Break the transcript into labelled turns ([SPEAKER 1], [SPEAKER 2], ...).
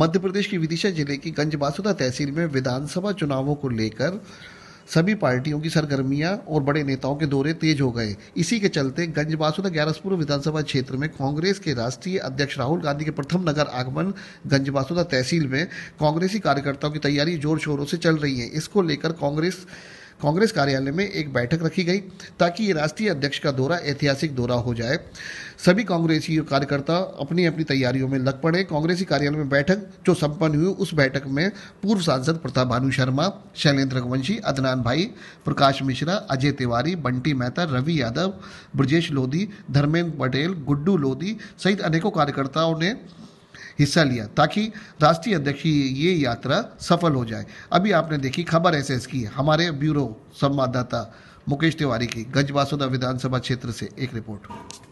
[SPEAKER 1] मध्य प्रदेश की विदिशा जिले की गंजबासुदा तहसील में विधानसभा चुनावों को लेकर सभी पार्टियों की सरगर्मियां और बड़े नेताओं के दौरे तेज हो गए इसी के चलते गंजबासुदा ग्यारसपुर विधानसभा क्षेत्र में कांग्रेस के राष्ट्रीय अध्यक्ष राहुल गांधी के प्रथम नगर आगमन गंजबासुदा तहसील में कांग्रेसी कार्यकर्ताओं की तैयारी जोर शोरों से चल रही है इसको लेकर कांग्रेस कांग्रेस कार्यालय में एक बैठक रखी गई ताकि ये राष्ट्रीय अध्यक्ष का दौरा ऐतिहासिक दौरा हो जाए सभी कांग्रेसी कार्यकर्ता अपनी अपनी तैयारियों में लग पड़े कांग्रेसी कार्यालय में बैठक जो संपन्न हुई उस बैठक में पूर्व सांसद प्रताप भानु शर्मा शैलेंद्र रघुवंशी अदनान भाई प्रकाश मिश्रा अजय तिवारी बंटी मेहता रवि यादव ब्रजेश लोधी धर्मेंद्र पटेल गुड्डू लोधी सहित अनेकों कार्यकर्ताओं ने हिस्सा लिया ताकि राष्ट्रीय अध्यक्ष की ये यात्रा सफल हो जाए अभी आपने देखी खबर ऐसे की हमारे ब्यूरो संवाददाता मुकेश तिवारी की गंजवासुदा विधानसभा क्षेत्र से एक रिपोर्ट